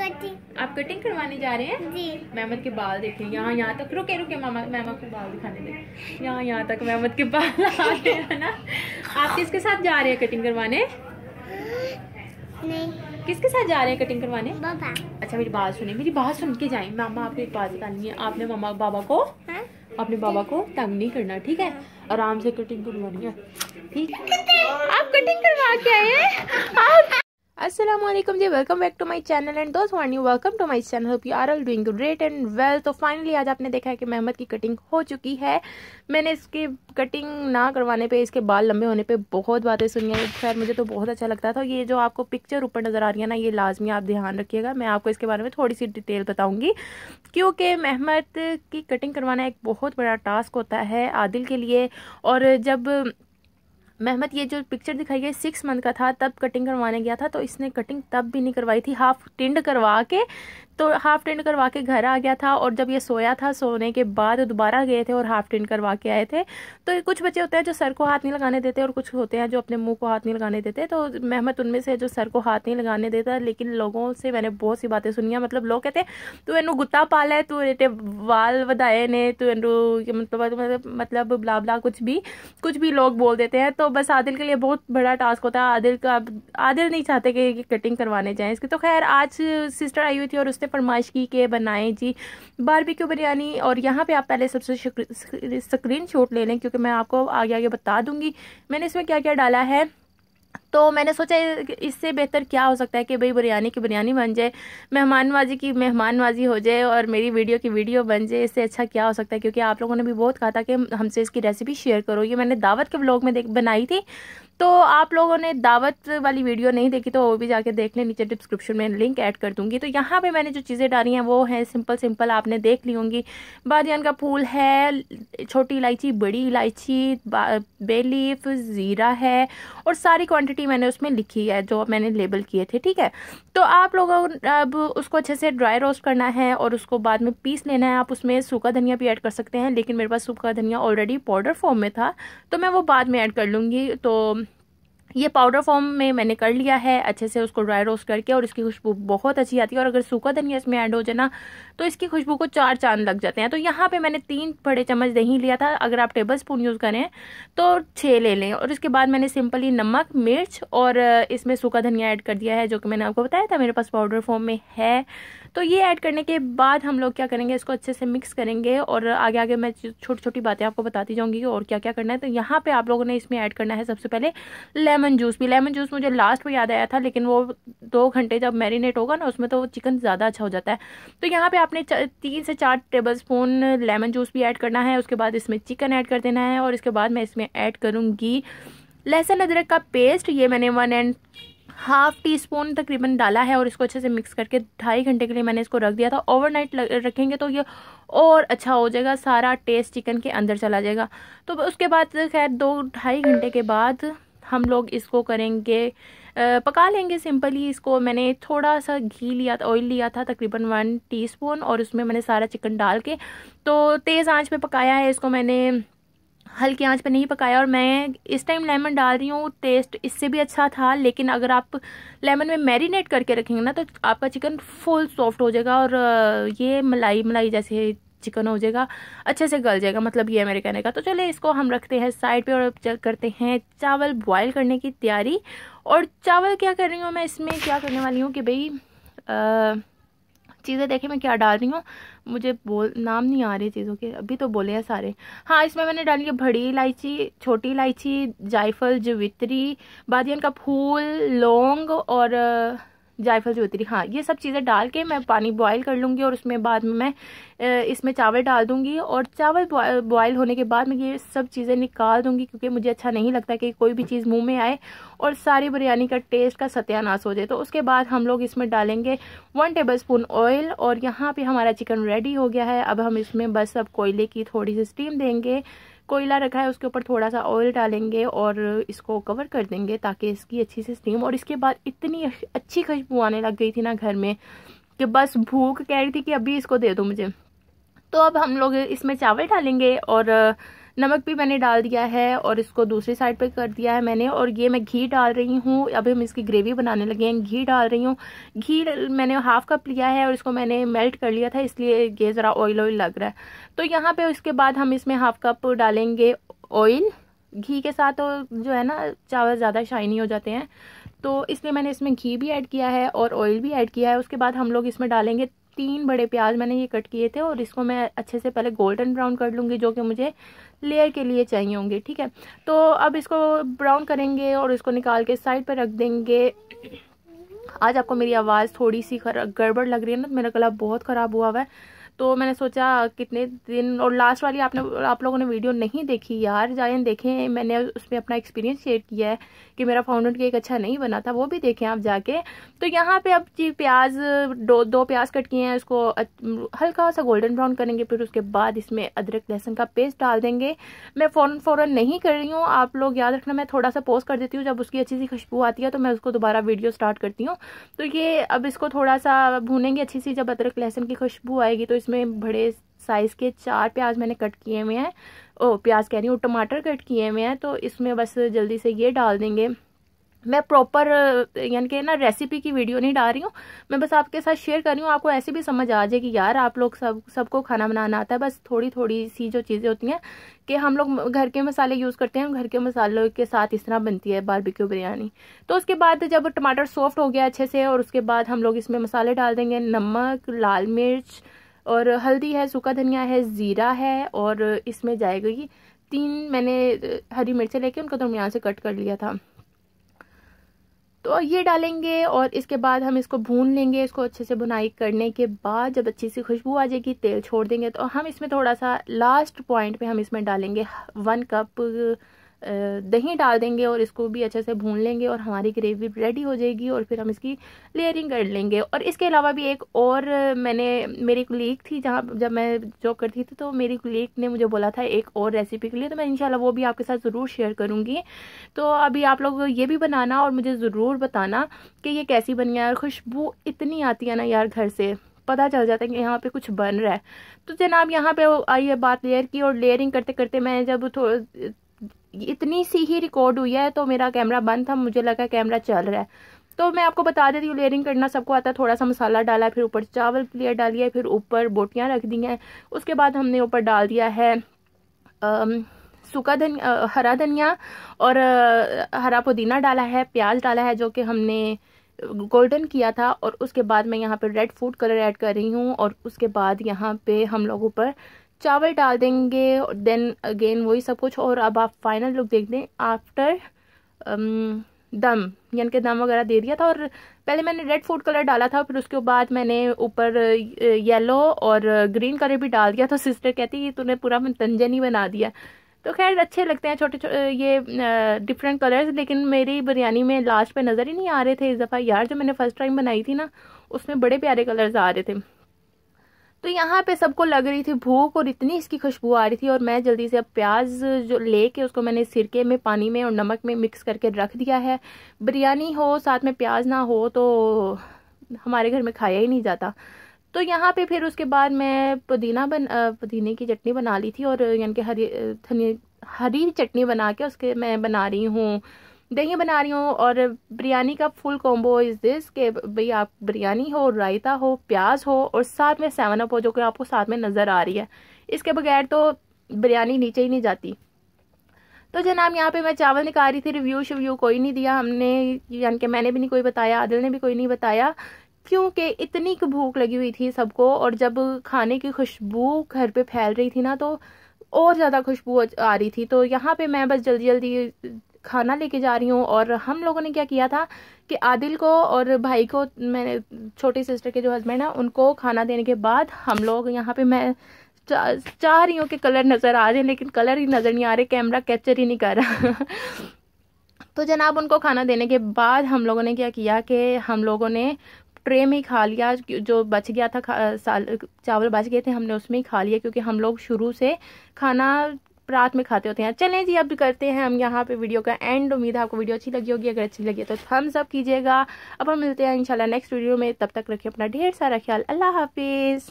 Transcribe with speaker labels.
Speaker 1: Cutting आप cutting करवाने जा रहे हैं जी मेहमत के बाल देखें यहाँ यहाँ तक रुके रुके मामा मैम आपको बाल दिखाने दें यहाँ यहाँ तक मेहमत के बाल आ गए हैं ना आप किसके साथ जा रहे हैं कटिंग करवाने नहीं किसके साथ जा रहे हैं कटिंग करवाने बाबा अच्छा मेरी बात सुने मेरी बात सुन के जाए मामा आपको एक बात बतानी है आपने मामा बाबा को अपने हाँ? बाबा को तंग नहीं करना ठीक है हाँ। आराम से कटिंग करवानी है ठीक आप कटिंग करवा के आए आप Aslam ji welcome back to my channel and दोस्त one you welcome to my channel you are all doing great and well तो फाइनली आज आपने देखा है कि मेहमत की कटिंग हो चुकी है मैंने इसकी कटिंग ना करवाने पे इसके बाल लंबे होने पे बहुत बातें सुनी हैं खैर मुझे तो बहुत अच्छा लगता था ये जो आपको पिक्चर ऊपर नज़र आ रही है ना ये लाजमी आप ध्यान रखिएगा मैं आपको इसके बारे में थोड़ी सी डिटेल बताऊँगी क्योंकि मेहमत की कटिंग करवाना एक बहुत बड़ा टास्क होता है आदिल के लिए और जब मेहमत ये जो पिक्चर दिखाई गई सिक्स मंथ का था तब कटिंग करवाने गया था तो इसने कटिंग तब भी नहीं करवाई थी हाफ टिंड करवा के तो हाफ टिंड करवा के घर आ गया था और जब ये सोया था सोने के बाद दोबारा गए थे और हाफ टिंड करवा के आए थे तो कुछ बच्चे होते हैं जो सर को हाथ नहीं लगाने देते और कुछ होते हैं जो अपने मुँह को हाथ नहीं लगाने देते तो महमत उनमें से जो सर को हाथ नहीं लगाने देता लेकिन लोगों से मैंने बहुत सी बातें सुनी मतलब लोग कहते हैं तू एनू गुत्ता पाला है तू एटे वाल वधाए ने तू इन मतलब मतलब बुलाबला कुछ भी कुछ भी लोग बोल देते हैं तो तो बस आदिल के लिए बहुत बड़ा टास्क होता है आदिल का आदिल नहीं चाहते कि कटिंग करवाने जाएँ इसकी तो खैर आज सिस्टर आई हुई थी और उसने फरमाइश की कि बनाएं जी बारबेक्यू बिरयानी और यहाँ पे आप पहले सबसे स्क्रीन शॉट ले लें क्योंकि मैं आपको आगे आगे बता दूँगी मैंने इसमें क्या क्या डाला है तो मैंने सोचा इससे बेहतर क्या हो सकता है कि भाई बिरयानी की बिरयानी बन जाए मेहमानबाजी की मेहमानबाजी हो जाए और मेरी वीडियो की वीडियो बन जाए इससे अच्छा क्या हो सकता है क्योंकि आप लोगों ने भी बहुत कहा था कि हमसे इसकी रेसिपी शेयर करो ये मैंने दावत के ब्लॉग में देख बनाई थी तो आप लोगों ने दावत वाली वीडियो नहीं देखी तो वो भी जाके देख लें नीचे डिस्क्रिप्शन में लिंक ऐड कर दूंगी तो यहाँ पे मैंने जो चीज़ें डाली हैं वो हैं सिंपल सिंपल आपने देख ली होंगी बादियान का फूल है छोटी इलायची बड़ी इलायची बेलीफ ज़ीरा है और सारी क्वांटिटी मैंने उसमें लिखी है जो मैंने लेबल किए थे ठीक है तो आप लोगों अब उसको अच्छे से ड्राई रोस्ट करना है और उसको बाद में पीस लेना है आप उसमें सूखा धनिया भी ऐड कर सकते हैं लेकिन मेरे पास सूखा धनिया ऑलरेडी पाउडर फॉर्म में था तो मैं वो बाद में ऐड कर लूँगी तो ये पाउडर फॉर्म में मैंने कर लिया है अच्छे से उसको ड्राई रोस्ट करके और इसकी खुशबू बहुत अच्छी आती है और अगर सूखा धनिया इसमें ऐड हो जाए ना तो इसकी खुशबू को चार चांद लग जाते हैं तो यहाँ पे मैंने तीन बड़े चम्मच दही लिया था अगर आप टेबल स्पून यूज़ करें तो छः ले लें और इसके बाद मैंने सिंपली नमक मिर्च और इसमें सूखा धनिया ऐड कर दिया है जो कि मैंने आपको बताया था मेरे पास पाउडर फॉर्म में है तो ये ऐड करने के बाद हम लोग क्या करेंगे इसको अच्छे से मिक्स करेंगे और आगे आगे मैं छोटी छोटी बातें आपको बताती जाऊँगी कि और क्या क्या करना है तो यहाँ पर आप लोगों ने इसमें ऐड करना है सबसे पहले लेमन जूस भी लेमन जूस मुझे लास्ट में याद आया था लेकिन वो दो घंटे जब मैरिनेट होगा ना उसमें तो चिकन ज़्यादा अच्छा हो जाता है तो यहाँ पर आपने तीन से चार टेबल स्पून लेमन जूस भी ऐड करना है उसके बाद इसमें चिकन ऐड कर देना है और इसके बाद मैं इसमें ऐड करूँगी लहसुन अदरक का पेस्ट ये मैंने one and half teaspoon तकरीबन डाला है और इसको अच्छे से मिक्स करके ढाई घंटे के लिए मैंने इसको रख दिया था ओवरनाइट रखेंगे तो ये और अच्छा हो जाएगा सारा टेस्ट चिकन के अंदर चला जाएगा तो उसके बाद खैर दो ढाई घंटे के बाद हम लोग इसको करेंगे पका लेंगे सिंपली इसको मैंने थोड़ा सा घी लिया था ऑयल लिया था तकरीबन वन टीस्पून और उसमें मैंने सारा चिकन डाल के तो तेज़ आंच पे पकाया है इसको मैंने हल्की आंच पर नहीं पकाया और मैं इस टाइम लेमन डाल रही हूँ टेस्ट इससे भी अच्छा था लेकिन अगर आप लेमन में मैरिनेट करके रखेंगे ना तो आपका चिकन फुल सॉफ्ट हो जाएगा और ये मलाई मलाई जैसे चिकन हो जाएगा अच्छे से गल जाएगा मतलब ये है मेरे कहने का तो चलिए इसको हम रखते हैं साइड पे और करते हैं चावल बॉयल करने की तैयारी और चावल क्या कर रही हूँ मैं इसमें क्या करने वाली हूँ कि भाई चीज़ें देखें मैं क्या डाल रही हूँ मुझे बोल नाम नहीं आ रही चीज़ों के अभी तो बोले हैं सारे हाँ इसमें मैंने डाली है बड़ी इलायची छोटी इलायची जायफल जवित्री बादियन का फूल लौंग और जायफल जोतरी हाँ ये सब चीज़ें डाल के मैं पानी बॉयल कर लूँगी और उसमें बाद में मैं इसमें चावल डाल दूँगी और चावल बॉयल होने के बाद मैं ये सब चीज़ें निकाल दूँगी क्योंकि मुझे अच्छा नहीं लगता कि कोई भी चीज़ मुँह में आए और सारी बिरयानी का टेस्ट का सत्यानाश हो जाए तो उसके बाद हम लोग इसमें डालेंगे वन टेबल स्पून ऑयल और यहाँ पर हमारा चिकन रेडी हो गया है अब हम इसमें बस अब कोयले की थोड़ी सी स्टीम देंगे कोयला रखा है उसके ऊपर थोड़ा सा ऑयल डालेंगे और इसको कवर कर देंगे ताकि इसकी अच्छी से स्टीम और इसके बाद इतनी अच्छी खुशबू आने लग गई थी ना घर में कि बस भूख कह रही थी कि अभी इसको दे दो मुझे तो अब हम लोग इसमें चावल डालेंगे और नमक भी मैंने डाल दिया है और इसको दूसरी साइड पे कर दिया है मैंने और ये मैं घी डाल रही हूँ अभी हम इसकी ग्रेवी बनाने लगे हैं घी डाल रही हूँ घी मैंने हाफ कप लिया है और इसको मैंने मेल्ट कर लिया था इसलिए ये ज़रा ऑयल ऑयल लग रहा है तो यहाँ पर उसके बाद हम इसमें हाफ कप डालेंगे ऑयल घी के साथ तो जो है ना चावल ज़्यादा शाइनी हो जाते हैं तो इसलिए मैंने इसमें घी भी ऐड किया है और ऑयल भी ऐड किया है उसके बाद हम लोग इसमें डालेंगे तीन बड़े प्याज मैंने ये कट किए थे और इसको मैं अच्छे से पहले गोल्डन ब्राउन कर लूँगी जो कि मुझे लेयर के लिए चाहिए होंगे ठीक है तो अब इसको ब्राउन करेंगे और इसको निकाल के साइड पर रख देंगे आज आपको मेरी आवाज़ थोड़ी सी गड़बड़ लग रही है ना तो मेरा गला बहुत ख़राब हुआ हुआ है तो मैंने सोचा कितने दिन और लास्ट वाली आपने आप लोगों ने वीडियो नहीं देखी यार जाए देखें मैंने उसमें अपना एक्सपीरियंस शेयर किया है कि मेरा फाउंडेंट केक अच्छा नहीं बना था वो भी देखें आप जाके तो यहाँ पे अब जी प्याज दो दो प्याज कट किए हैं उसको हल्का सा गोल्डन ब्राउन करेंगे फिर उसके बाद इसमें अदरक लहसुन का पेस्ट डाल देंगे मैं फ़ौरन फ़ौरन नहीं कर रही हूँ आप लोग याद रखना मैं थोड़ा सा पोस्ट कर देती हूँ जब उसकी अच्छी सी खुशबू आती है तो मैं उसको दोबारा वीडियो स्टार्ट करती हूँ तो ये अब इसको थोड़ा सा भूनेंगे अच्छी सी जब अदरक लहसुन की खुशबू आएगी तो इसमें बड़े साइज़ के चार प्याज मैंने कट किए हुए हैं ओ प्याज कह रही हूँ टमाटर कट किए हुए हैं तो इसमें बस जल्दी से ये डाल देंगे मैं प्रॉपर यानी कि ना रेसिपी की वीडियो नहीं डाल रही हूँ मैं बस आपके साथ शेयर कर रही हूँ आपको ऐसे भी समझ आ जाए कि यार आप लोग सब सबको खाना बनाना आता है बस थोड़ी थोड़ी सी जो चीज़ें होती हैं कि हम लोग घर के मसाले यूज़ करते हैं घर के मसालों के साथ इस तरह बनती है बारबेक्यू बिरयानी तो उसके बाद जब टमाटर सॉफ्ट हो गया अच्छे से और उसके बाद हम लोग इसमें मसाले डाल देंगे नमक लाल मिर्च और हल्दी है सूखा धनिया है ज़ीरा है और इसमें जाएगी तीन मैंने हरी मिर्चें लेके उनको तो यहाँ से कट कर लिया था तो ये डालेंगे और इसके बाद हम इसको भून लेंगे इसको अच्छे से भुनाई करने के बाद जब अच्छी सी खुशबू आ जाएगी तेल छोड़ देंगे तो हम इसमें थोड़ा सा लास्ट पॉइंट पे हम इसमें डालेंगे वन कप दही डाल देंगे और इसको भी अच्छे से भून लेंगे और हमारी ग्रेवी रेडी हो जाएगी और फिर हम इसकी लेयरिंग कर लेंगे और इसके अलावा भी एक और मैंने मेरी कुलीग थी जहाँ जब मैं जॉब करती थी तो मेरी कुलीग ने मुझे बोला था एक और रेसिपी के लिए तो मैं इनशाला वो भी आपके साथ ज़रूर शेयर करूँगी तो अभी आप लोग ये भी बनाना और मुझे ज़रूर बताना कि ये कैसी बनी है और खुशबू इतनी आती है ना यार घर से पता चल जाता है कि यहाँ पे कुछ बन रहा है तो जनाब यहाँ पे आई है बात लेयर की और लेयरिंग करते करते मैं जब इतनी सी ही रिकॉर्ड हुई है तो मेरा कैमरा बंद था मुझे लगा कैमरा चल रहा है तो मैं आपको बता देती हूँ लेयरिंग करना सबको आता है थोड़ा सा मसाला डाला फिर ऊपर चावल क्लियर डाली है फिर ऊपर बोटियाँ रख दी हैं उसके बाद हमने ऊपर डाल दिया है सूखा धनिया हरा धनिया और हरा पुदीना डाला है प्याज डाला है जो कि हमने गोल्डन किया था और उसके बाद मैं यहाँ पर रेड फूड कलर ऐड कर रही हूँ और उसके बाद यहाँ पे हम लोग ऊपर चावल डाल देंगे देन अगेन वही सब कुछ और अब आप फाइनल लुक देख दें आफ्टर um, दम यानी कि दम वगैरह दे दिया था और पहले मैंने रेड फूड कलर डाला था फिर उसके बाद मैंने ऊपर येलो और ग्रीन कलर भी डाल दिया तो सिस्टर कहती तूने पूरा तंजन ही बना दिया तो खैर अच्छे लगते हैं छोटे छोटे ये डिफरेंट कलर्स लेकिन मेरी बिरयानी में लास्ट पे नज़र ही नहीं आ रहे थे इस दफ़ा यार जो मैंने फ़र्स्ट टाइम बनाई थी ना उसमें बड़े प्यारे कलर्स आ रहे थे तो यहाँ पे सबको लग रही थी भूख और इतनी इसकी खुशबू आ रही थी और मैं जल्दी से अब प्याज जो ले के उसको मैंने सिरके में पानी में और नमक में मिक्स करके रख दिया है बिरयानी हो साथ में प्याज ना हो तो हमारे घर में खाया ही नहीं जाता तो यहाँ पे फिर उसके बाद मैं पुदीना बन पुदीने की चटनी बना ली थी और यानी कि हरी हरी चटनी बना के उसके मैं बना रही हूँ दही बना रही हूँ और बिरयानी का फुल कॉम्बो इज़ दिस के भाई आप बिरयानी हो रायता हो प्याज हो और साथ में सेवन अप हो जो कि आपको साथ में नज़र आ रही है इसके बगैर तो बिरयानी नीचे ही नहीं जाती तो जनाब यहाँ पे मैं चावल निकाल रही थी रिव्यू शिव्यू कोई नहीं दिया हमने यानी कि मैंने भी नहीं कोई बताया आदिल ने भी कोई नहीं बताया क्योंकि इतनी भूख लगी हुई थी सबको और जब खाने की खुशबू घर पे फैल रही थी ना तो और ज़्यादा खुशबू आ रही थी तो यहाँ पे मैं बस जल्दी जल्दी खाना लेके जा रही हूँ और हम लोगों ने क्या किया था कि आदिल को और भाई को मैंने छोटी सिस्टर के जो हस्बैंड हैं उनको खाना देने के बाद हम लोग यहाँ पे मैं चाह चाह रही हूँ कि कलर नज़र आ रहे हैं लेकिन कलर ही नज़र नहीं आ रहे कैमरा कैप्चर ही नहीं कर रहा तो जनाब उनको खाना देने के बाद हम लोगों ने क्या किया कि हम लोगों ने ट्रे में ही खा लिया जो बच गया था साल चावल बच गए थे हमने उसमें ही खा लिया क्योंकि हम लोग शुरू से खाना रात में खाते होते हैं चलें जी अब करते हैं हम यहाँ पे वीडियो का एंड उम्मीद है आपको वीडियो अच्छी लगी होगी अगर अच्छी लगी तो थम्स अप कीजिएगा अब हम मिलते हैं इंशाल्लाह नेक्स्ट वीडियो में तब तक रखिए अपना ढेर सारा ख्याल अल्लाह हाफिज़